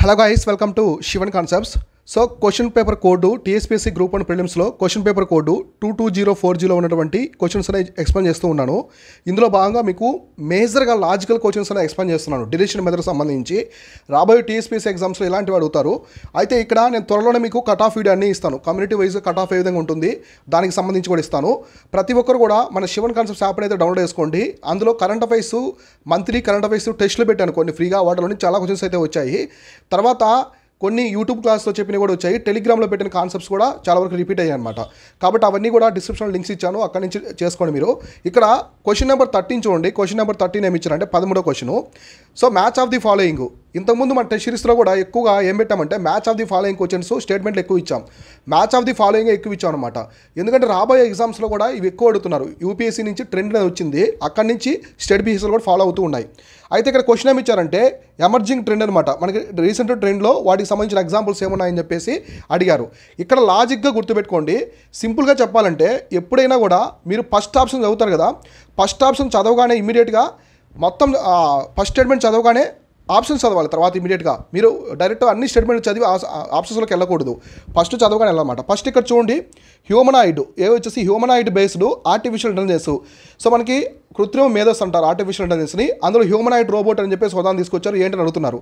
hello guys welcome to shivan concepts so question paper code TSPSC group and ప్రిలిమ్స్లో question paper code two two zero four జీలో ఉన్నటువంటి questions అనే explain చేస్తూ ఉన్నాను ఇందులో భాగంగా మీకు మేజర్గా లాజికల్ క్వశ్చన్స్ అనే ఎక్స్ప్లెయిన్ చేస్తున్నాను డిలేషన్ మెదడు సంబంధించి రాబోయే టీఎస్పీఎస్సీ ఎగ్జామ్స్లో ఇలాంటివి అడుగుతారు అయితే ఇక్కడ నేను త్వరలోనే మీకు కట్ ఆఫ్ వీడియో అన్నీ ఇస్తాను కమ్యూనిటీ వైజ్ కట్ ఆఫ్ ఏ విధంగా ఉంటుంది దానికి సంబంధించి కూడా ఇస్తాను ప్రతి ఒక్కరు కూడా మన శివన్ కాన్సెప్ట్స్ యాప్ అయితే డౌన్లోడ్ చేసుకోండి అందులో current affairs monthly current affairs టెస్ట్లు పెట్టాను కొన్ని ఫ్రీగా వాటిలో చాలా క్వశ్చన్స్ అయితే వచ్చాయి తర్వాత కొన్ని యూట్యూబ్ క్లాస్లో చెప్పినవి కూడా వచ్చాయి టెలిగ్రామ్లో పెట్టిన కాన్సెప్ట్స్ కూడా చాలా వరకు రిపీట్ అయ్యాయి అనమాట కాబట్టి అవన్నీ కూడా డిస్క్రిప్షన్లో లింక్స్ ఇచ్చాను అక్కడి నుంచి చేసుకోండి మీరు ఇక్కడ క్వశ్చన్ నెంబర్ థర్టీన్ చూడండి క్వశ్చన్ నెంబర్ థర్టీన్ ఏమి ఇచ్చారంటే పదమూడో question so match of the following ఇంతకుముందు మన టెస్ట్ సిరీస్లో కూడా ఎక్కువగా ఏం పెట్టామంటే match of the following questions స్టేట్మెంట్లు ఎక్కువ ఇచ్చాం మ్యాచ్ ఆఫ్ ది ఫాలోయింగ్ ఎక్కువ ఇచ్చాం అనమాట ఎందుకంటే రాబోయే ఎగ్జామ్స్లో కూడా ఇవి ఎక్కువ అడుగుతున్నారు యూపీఎస్సీ నుంచి ట్రెండ్ అనేది వచ్చింది అక్కడి నుంచి స్టేట్ బీసీలు కూడా ఫాలో అవుతూ ఉన్నాయి అయితే ఇక్కడ క్వశ్చన్ ఏమి ఇచ్చారంటే ఎమర్జింగ్ ట్రెండ్ అనమాట మనకి రీసెంట్ ట్రెండ్లో వాటికి సంబంధించిన ఎగ్జాంపుల్స్ ఏమున్నాయని చెప్పేసి అడిగారు ఇక్కడ లాజిక్గా గుర్తుపెట్టుకోండి సింపుల్గా చెప్పాలంటే ఎప్పుడైనా కూడా మీరు ఫస్ట్ ఆప్షన్ చదువుతారు కదా ఫస్ట్ ఆప్షన్ చదవగానే ఇమీడియట్గా మొత్తం ఫస్ట్ స్టేట్మెంట్ చదవగానే ఆప్షన్స్ చదవాలి తర్వాత ఇమీడియట్గా మీరు డైరెక్ట్ అన్ని స్టేట్మెంట్ చదివి ఆప్షన్స్లోకి వెళ్ళకూడదు ఫస్ట్ చదవగానే వెళ్ళమాట ఫస్ట్ ఇక్కడ చూడండి హ్యూమనాయిడ్ ఏ వచ్చేసి humanoid based artificial intelligence so మనకి కృత్రిమ మేధస్ అంటారు ఆర్టిఫిషియల్ ఇంటెలిజెన్స్ని అందులో హ్యూమనాయిడ్ రోబోట్ అని చెప్పేసి హోదాన్ని తీసుకొచ్చారు ఏంటని అడుగుతున్నారు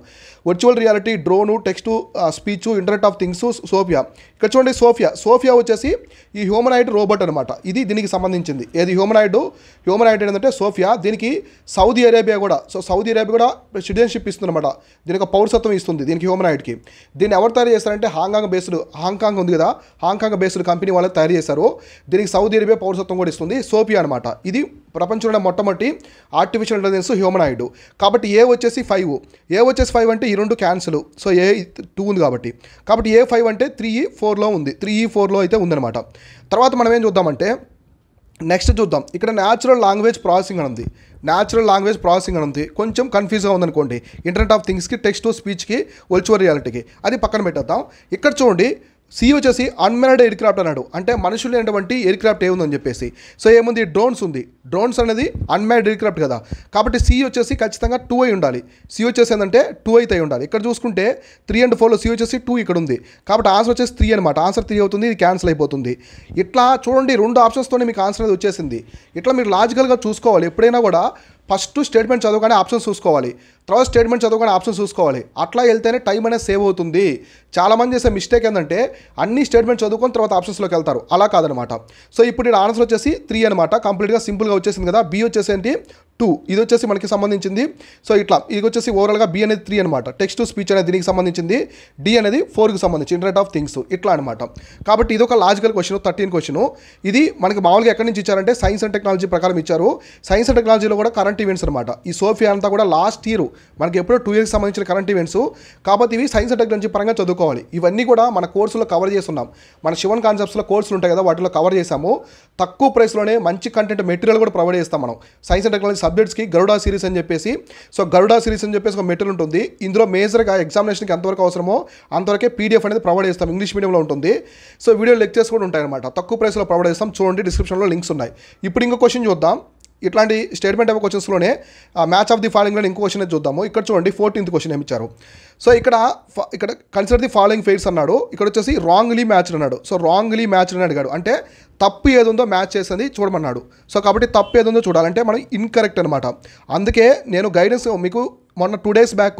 virtual reality drone text speech internet of things Sophia ఇక్కడ చూడండి సోఫియా సోఫియా వచ్చేసి ఈ హ్యూమనాయిడ్ రోబోట్ అనమాట ఇది దీనికి సంబంధించింది ఏది హ్యూమనాయిడ్ హ్యూమనాయిడ్ ఏంటంటే సోఫియా దీనికి సౌదీ అరేబియా కూడా సో సౌదీ అరేబియా కూడా సిటిజన్షిప్ ఇస్తుందన్నమాట దీనికి పౌరసత్వం ఇస్తుంది దీనికి హ్యూమనాయిడ్కి దీన్ని ఎవరు తయారు చేస్తారంటే హాంకాంగ్ బేస్డ్ హాంకాంగ్ ఉంది కదా హాంకాంగ్ బేస్డ్ కంపెనీ వాళ్ళు తయారు చేశారు దీనికి సౌదీ అరేబియా పౌరసత్వం కూడా ఇస్తుంది సోఫియా అనమాట ఇది ప్రపంచంలో మొట్టమొదటి ఆర్టిఫిషియల్ ఇంటెలిజెన్స్ హ్యూమనాయిడ్ కాబట్టి ఏ వచ్చేసి ఫైవ్ ఏ వచ్చేసి ఫైవ్ అంటే ఈ రెండు క్యాన్సిల్ సో ఏ టూ ఉంది కాబట్టి కాబట్టి ఏ ఫైవ్ అంటే త్రీ ఈ ఫోర్లో ఉంది త్రీ ఈ ఫోర్లో అయితే ఉందన్నమాట తర్వాత మనం ఏం చూద్దామంటే నెక్స్ట్ చూద్దాం ఇక్కడ న్యాచురల్ లాంగ్వేజ్ ప్రాసెసింగ్ అని ఉంది న్యాచురల్ లాంగ్వేజ్ ప్రాసెసింగ్ అని ఉంది కొంచెం కన్ఫ్యూజ్గా ఉందనుకోండి ఇంటర్నెట్ ఆఫ్ థింగ్స్కి టెక్స్ట్ టు స్పీచ్కి వర్చువల్ రియాలిటీకి అది పక్కన పెట్టేద్దాం ఇక్కడ చూడండి సి వచ్చేసి అన్మెనడ్ ఎయిర్క్రాఫ్ట్ అన్నాడు అంటే మనుషులు ఏంటంటే ఎయిర్క్రాఫ్ట్ ఏముందని చెప్పేసి సో ఏముంది డ్రోన్స్ ఉంది డ్రోన్స్ అనేది అన్మెనడ్ ఎయిర్క్రాఫ్ట్ కదా కాబట్టి సి వచ్చేసి ఖచ్చితంగా టూ అయి ఉండాలి సి వచ్చేసి ఏంటంటే టూ అయితే ఉండాలి ఇక్కడ చూసుకుంటే త్రీ అండ్ ఫోర్లో సి వచ్చేసి టూ ఇక్కడ ఉంది కాబట్టి ఆన్సర్ వచ్చేసి త్రీ అనమాట ఆన్సర్ త్రీ అవుతుంది ఇది క్యాన్సిల్ అయిపోతుంది ఇట్లా చూడండి రెండు ఆప్షన్స్తోనే మీకు ఆన్సర్ అనేది వచ్చేసింది ఇట్లా మీరు లాజికల్గా చూసుకోవాలి ఎప్పుడైనా కూడా ఫస్ట్ స్టేట్మెంట్ చదవగానే ఆప్షన్స్ చూసుకోవాలి తర్వాత స్టేట్మెంట్ చదువుకునే ఆప్షన్ చూసుకోవాలి అట్లా వెళ్తేనే టైం అనేది సేవ్ అవుతుంది చాలామంది చేసే మిస్టేక్ ఏంటంటే అన్ని స్టేట్మెంట్ చదువుకొని తర్వాత ఆప్షన్స్లోకి వెళ్తారు అలా కాదనమాట సో ఇప్పుడు నేను ఆన్సర్ వచ్చేసి త్రీ అనమాట కంప్లీట్గా సింపుల్గా వచ్చేసింది కదా బి వచ్చేసేంటి టూ ఇది వచ్చేసి మనకి సంబంధించింది సో ఇట్లా ఇది వచ్చేసి ఓవరాల్గా బి అనేది త్రీ అనమాట టెక్స్ట్ టు స్పీచ్ అనేది దీనికి సంబంధించింది డి అనేది ఫోర్కి సంబంధించి ఇంటర్నెట్ ఆఫ్ థింగ్స్ ఇట్లా అనమాట కాబట్టి ఇది ఒక లాజికల్ క్వశ్చన్ థర్టీన్ క్వశ్చన్ ఇది మనకి మామూలుగా ఎక్కడి నుంచి ఇచ్చారంటే సైన్స్ అండ్ టెక్నాలజీ ప్రకారం ఇచ్చారు సైన్స్ అండ్ టెక్నాలజీలో కూడా కరెంట్ ఈవెంట్స్ అనమాట ఈ సోఫియా అంతా కూడా లాస్ట్ ఇయర్ మనకి ఎప్పుడో టూ ఇయర్స్ సంబంధించిన కరెంట్ ఈవెంట్స్ కాబట్టి ఇవి సైన్స్ అండ్ టెక్నాలజీ పరంగా చదువుకోవాలి ఇవన్నీ కూడా మన కోర్సులో కవర్ చేస్తున్నాం మన శివన్ కాన్సెప్ట్స్లో కోర్సులు ఉంటాయి కదా వాటిలో కవర్ చేసాము తక్కువ ప్రైస్లోనే మంచి కంటెంట్ మెటీరియల్ కూడా ప్రొవైడ్ చేస్తాం మనం సైన్స్ అండ్ టెక్నాలజీ సబ్జెక్ట్స్కి గరుడా సిరీస్ అని చెప్పేసి సో గరుడా సిరీస్ అని చెప్పేసి ఒక మెటీరియల్ ఉంటుంది ఇందులో మేజర్గా ఎగ్జామినేషన్కి ఎంతవరకు అవసరమో అంతవరకే పీడిఎఫ్ అనేది ప్రొవైడ్ చేస్తాం ఇంగ్లీష్ మీడియంలో ఉంటుంది సో వీడియో లెక్చర్స్ కూడా ఉంటాయన్నమాట తక్కువ ప్రైస్లో ప్రొవైడ్ చేస్తాం చూడండి డిస్క్రిప్షన్లో లింక్స్ ఉన్నాయి ఇప్పుడు ఇంకో క్వశ్చన్ చూద్దాం ఇట్లాంటి స్టేట్మెంట్ ఏమో క్వశ్చన్స్లోనే మ్యాచ్ ఆఫ్ ది ఫాలోయింగ్లో ఇంకో క్వశ్చన్ చూద్దాము ఇక్కడ చూడండి ఫోర్టీన్త్ క్వశ్చన్ ఏమి ఇచ్చారు సో ఇక్కడ ఇక్కడ కన్సిడర్ ది ఫాలోయింగ్ ఫెయిర్స్ అన్నాడు ఇక్కడ వచ్చేసి రాంగ్లీ మ్యాచ్ అన్నాడు సో రాంగ్లీ మ్యాచ్ అని అడిగాడు అంటే తప్పు ఏదుందో మ్యాచ్ చేసింది చూడమన్నాడు సో కాబట్టి తప్పు ఏదుందో చూడాలంటే మనం ఇన్కరెక్ట్ అనమాట అందుకే నేను గైడెన్స్ మీకు మొన్న two days back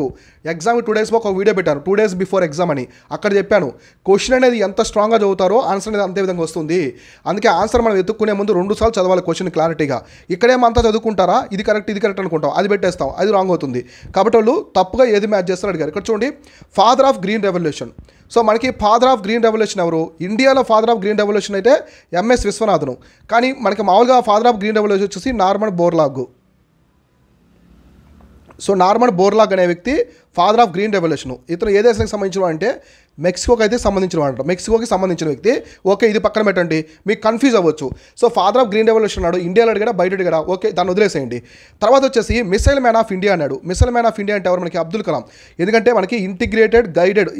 exam two days back ఒక వీడియో పెట్టాను టూ డేస్ బిఫోర్ ఎగ్జామ్ అని అక్కడ చెప్పాను క్వశ్చన్ అనేది ఎంత స్ట్రాంగ్గా చదువుతారో ఆన్సర్ అనేది అంతే విధంగా వస్తుంది అందుకే ఆన్సర్ మనం ఎత్తుక్కునే ముందు రెండు సార్లు చదవాలి క్వశ్చన్ క్లారిటీగా ఇక్కడేమంతా చదువుకుంటారా ఇది కరెక్ట్ ఇది కరెక్ట్ అనుకుంటాం అది పెట్టేస్తాం అది రాంగ్ అవుతుంది కాబట్టి వాళ్ళు తప్పుగా ఏది మ్యాచ్ చేస్తారు అడిగారు ఇక్కడ చూడండి father of green revolution so మనకి ఫాదర్ ఆఫ్ గ్రీన్ రెవల్యూషన్ ఎవరు ఇండియాలో ఫాదర్ ఆఫ్ గ్రీన్ రెవల్యూషన్ అయితే ఎంఎస్ విశ్వనాథను కానీ మనకి మామూలుగా ఫాదర్ ఆఫ్ గ్రీన్ రెవల్యూషన్ వచ్చేసి Norman Borlaug so Norman Borlaug అనే వ్యక్తి ఫాదర్ ఆఫ్ గ్రీన్ రెవల్యూషన్ ఇతను ఏ దేశానికి సంబంధించిన అంటే మెక్సికోకి అయితే సంబంధించిన అంట మెక్సికోకి సంబంధించిన వ్యక్తి ఓకే ఇది పక్కన పెట్టండి మీకు కన్ఫ్యూజ్ అవ్వచ్చు so father of green revolution అన్నాడు ఇండియాలో అడిగాడా బయట అడిగాడా ఓకే దాన్ని వదిలేసేయండి తర్వాత వచ్చేసి మిసైల్ మ్యాన్ ఆఫ్ ఇండియా అన్నాడు మిసైల్ మ్యాన్ ఆఫ్ ఇండియా అంటే ఎవరు మనకి అబ్దుల్ కలాం ఎందుకంటే మనకి integrated guided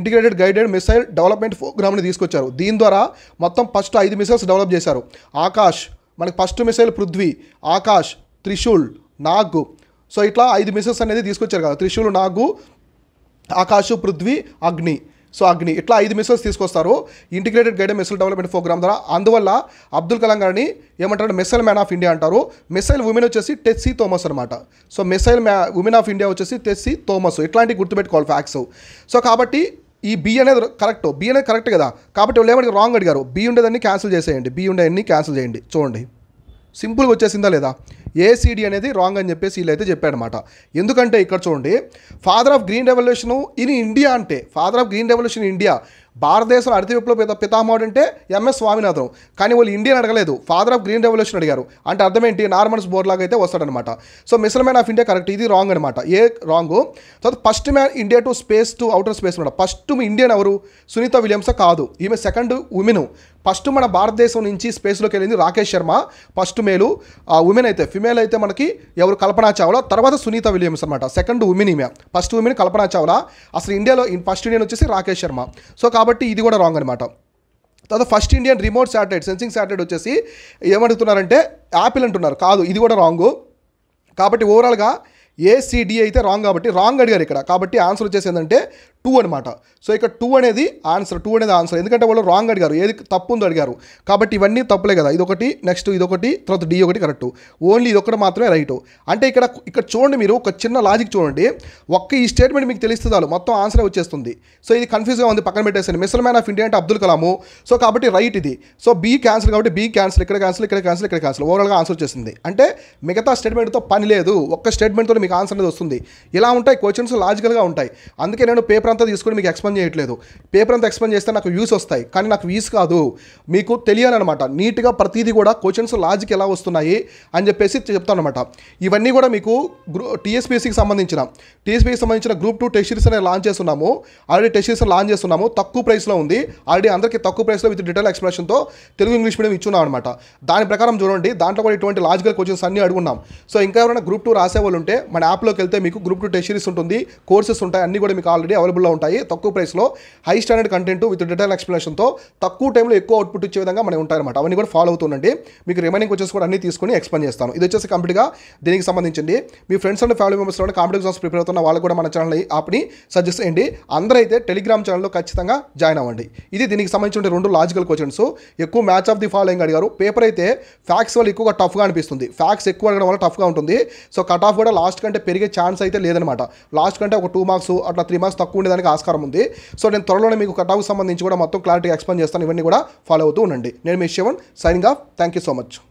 integrated guided missile development ప్రోగ్రామ్ని తీసుకొచ్చారు దీని ద్వారా మొత్తం ఫస్ట్ ఐదు మిసైల్స్ డెవలప్ చేశారు ఆకాష్ మనకి first missile Prithvi Akash Trishul Nag so ఇట్లా ఐదు మిసెస్ అనేది తీసుకొచ్చారు కదా త్రిశూలు నాగు ఆకాశు పృథ్వీ అగ్ని సో అగ్ని ఇట్లా ఐదు మిసెస్ తీసుకొస్తారు integrated guided missile development programme ద్వారా అందువల్ల అబ్దుల్ కలాం గారిని ఏమంటారు మిసైల్ మ్యాన్ ఆఫ్ ఇండియా అంటారు మిసైల్ ఉమెన్ వచ్చేసి టెస్సీ థోమస్ అనమాట సో మిసైల్ మ్యా ఉమెన్ ఆఫ్ ఇండియా వచ్చేసి టెస్సి థోమస్ ఇట్లాంటివి గుర్తుపెట్టుకోవాలి ఫ్యాక్స్ సో కాబట్టి ఈ బి అనేది కరెక్ట్ బి అనేది కరెక్ట్ కదా కాబట్టి వాళ్ళు ఏమంటే రాంగ్ అడిగారు బి ఉండేదాన్ని క్యాన్సిల్ చేసేయండి బి ఉండేదాన్ని క్యాన్సిల్ చేయండి చూడండి సింపుల్గా వచ్చేసిందా లేదా ఏసీడీ అనేది రాంగ్ అని చెప్పేసి వీళ్ళైతే చెప్పాడనమాట ఎందుకంటే ఇక్కడ చూడండి father of green revolution in India అంటే father of green revolution India భారతదేశంలో అడితి విప్లవ పిత పితామహుడు అంటే ఎంఎస్ స్వామినాథన్ కానీ వాళ్ళు ఇండియన్ అడగలేదు ఫాదర్ ఆఫ్ గ్రీన్ రెవల్యూషన్ అడిగారు అంటే అర్థం ఏంటి నార్మల్స్ బోర్ లాగా అయితే వస్తాడనమాట so missile man of India correct ఇది రాంగ్ అనమాట ఏ రాంగ్ తర్వాత first man India to space to outer space అనమాట ఫస్ట్ ఇండియన్ ఎవరు సునీత విలియమ్స్ కాదు ఈమె సెకండ్ ఉమెన్ ఫస్ట్ మన భారతదేశం నుంచి స్పేస్లోకి వెళ్ళింది రాకేష్ శర్మ ఫస్ట్ మేలు ఆ ఉమెన్ అయితే ఫిమేల్ అయితే మనకి ఎవరు కల్పనా చావ్లా తర్వాత సునీత విలియమ్స్ అనమాట సెకండ్ ఉమెన్ ఈమె ఫస్ట్ ఉమెన్ కల్పనా చావ్లా అసలు ఇండియాలో ఫస్ట్ ఇండియన్ వచ్చేసి రాకేష్ శర్మ సో కాబట్టి ఇది కూడా రాంగ్ అనమాట తర్వాత first Indian remote satellite sensing satellite వచ్చేసి ఏమడుగుతున్నారంటే యాపిల్ అంటున్నారు కాదు ఇది కూడా రాంగు కాబట్టి ఓవరాల్గా ఏసీడీ అయితే రాంగ్ కాబట్టి రాంగ్ అడిగారు ఇక్కడ కాబట్టి ఆన్సర్ వచ్చేసి ఏంటంటే టూ అనమాట సో ఇక టూ అనేది ఆన్సర్ టూ అనేది ఆన్సర్ ఎందుకంటే వాళ్ళు రాంగ్ అడిగారు ఏది తప్పు ఉందో అడిగారు కాబట్టి ఇవన్నీ తప్పులే కదా ఇది ఒకటి నెక్స్ట్ ఇది ఒకటి తర్వాత డి ఒకటి కరెక్ట్ ఓన్లీ ఇది ఒకటి మాత్రమే రైట్ అంటే ఇక్కడ ఇక్కడ చూడండి మీరు ఒక చిన్న లాజిక్ చూడండి ఒక్క ఈ స్టేట్మెంట్ మీకు తెలిస్తే చాలు మొత్తం ఆన్సర్ వచ్చేస్తుంది సో ఇది కన్ఫ్యూజ్గా ఉంది పక్కన పెట్టేసాను మిస్టర్ మ్యాన్ ఆఫ్ ఇండియా అంటే అబ్దుల్ కలాము సో కాబట్టి రైట్ ఇది సో బీ క్యాన్సిల్ కాబట్టి బీ క్యాన్సిల్ ఇక్కడ క్యాన్సిల్ ఇక్కడ క్యాన్సిల్ ఇక్కడ క్యాన్సిల్ ఓవరాల్గా ఆన్సర్ వచ్చేసింది అంటే మిగతా స్టేట్మెంట్తో పని లేదు ఒక్క స్టేట్మెంట్తో మీకు ఆన్సర్ అనేది వస్తుంది ఇలా ఉంటాయి క్వశ్చన్స్ లాజికల్గా ఉంటాయి అందుకే నేను పేపర్ అంతా తీసుకుని మీకు ఎక్స్ప్లెయిన్ చేయట్లేదు పేపర్ అంతా ఎక్స్ప్లెయిన్ చేస్తే నాకు వ్యూస్ వస్తాయి కానీ నాకు వ్యూస్ కాదు మీకు అనమాట నీట్గా ప్రతిదీ కూడా క్వశ్చన్స్ లాజిక్ ఎలా వస్తున్నాయి అని చెప్పేసి చెప్తాను అనమాట ఇవన్నీ కూడా మీకు గ్రూ టీఎస్పీఎస్సికి సంబంధించిన టీఎస్పీఎస్ సంబంధించిన గ్రూప్ టూ టెస్ట్ సిరీస్ అనేది లాంచ్ చేస్తున్నాము ఆల్రెడీ టెస్ట్ సిరీస్ లాంచ్ చేస్తున్నాము తక్కువ ప్రైస్లో ఉంది ఆల్రెడీ అందరికీ తక్కువ ప్రైస్లో విత్ డీటెయిల్ ఎక్స్ప్లెషన్తో తెలుగు ఇంగ్లీష్ మీడియం ఇచ్చున్నాం అనమాట దాని ప్రకారం చూడండి దాంట్లో కూడా ఇటువంటి లాజికల్ క్వశ్చన్స్ అన్నీ అడుగున్నాం సో ఇంకా ఎవరైనా గ్రూప్ టూ రాసే వాళ్ళు ఉంటే మన యాప్లోకి వెళ్తే మీకు గ్రూప్ టూ టెస్ట్ సిరీస్ ఉంటుంది కోర్సెస్ ఉంటాయి అన్నీ కూడా మీకు ఆల్రెడీ అవైలబుల్ అవైలబుల్లో ఉంటాయి తక్కువ ప్రైస్లో high standard content with detail ఎక్స్ప్లెనేషన్తో తక్కువ టైంలో ఎక్కువ అవుట్పుట్ ఇచ్చే విధంగా మనం ఉంటాయన్నమాట అవన్నీ కూడా ఫాలో అవుతుండండి మీకు రిమైనింగ్ వచ్చేసి కూడా అన్ని తీసుకుని ఎక్స్ప్లెయిన్ చేస్తాను ఇది వచ్చేసి కంప్లీట్గా దీనికి సంబంధించింది మీ ఫ్రెండ్స్ అండ్ ఫ్యామిలీ మెంబర్స్ కూడా కాంపిటేటివ్ ఎగ్జామ్స్ ప్రిపేర్ అవుతున్న వాళ్ళు కూడా మన ఛానల్ యాప్ని సజెస్ట్ చేయండి అందరైతే టెలిగ్రామ్ ఛానల్లో ఖచ్చితంగా జాయిన్ అవ్వండి ఇది దీనికి సంబంధించిన రెండు లాజికల్ క్వశ్చన్స్ ఎక్కువ మ్యాచ్ ఆఫ్ ది ఫాలోయింగ్ అడిగారు పేపర్ అయితే ఫ్యాక్స్ వల్ల ఎక్కువగా టఫ్గా అనిపిస్తుంది ఫ్యాక్స్ ఎక్కువ అడగడం వల్ల టఫ్గా ఉంటుంది సో కట్ ఆఫ్ కూడా లాస్ట్ కంటే పెరిగే ఛాన్స్ అయితే లేదనమాట లాస్ట్ కంటే ఒక టూ మార్క్స్ అట్లా త్రీ మార్క్స్ తక్కువ వచ్చేదానికి ఆస్కారం ఉంది సో నేను త్వరలోనే మీకు కటావుకు సంబంధించి కూడా మొత్తం క్లారిటీ ఎక్స్ప్లెయిన్ చేస్తాను ఇవన్నీ కూడా ఫాలో అవుతూ ఉండండి నేను మీ Shivan signing off thank you so much